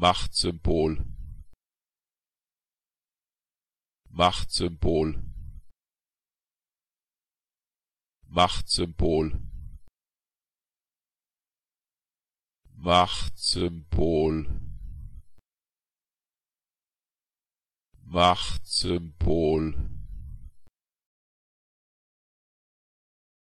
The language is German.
Machtsymbol Machtsymbol Machtsymbol Machtsymbol Machtsymbol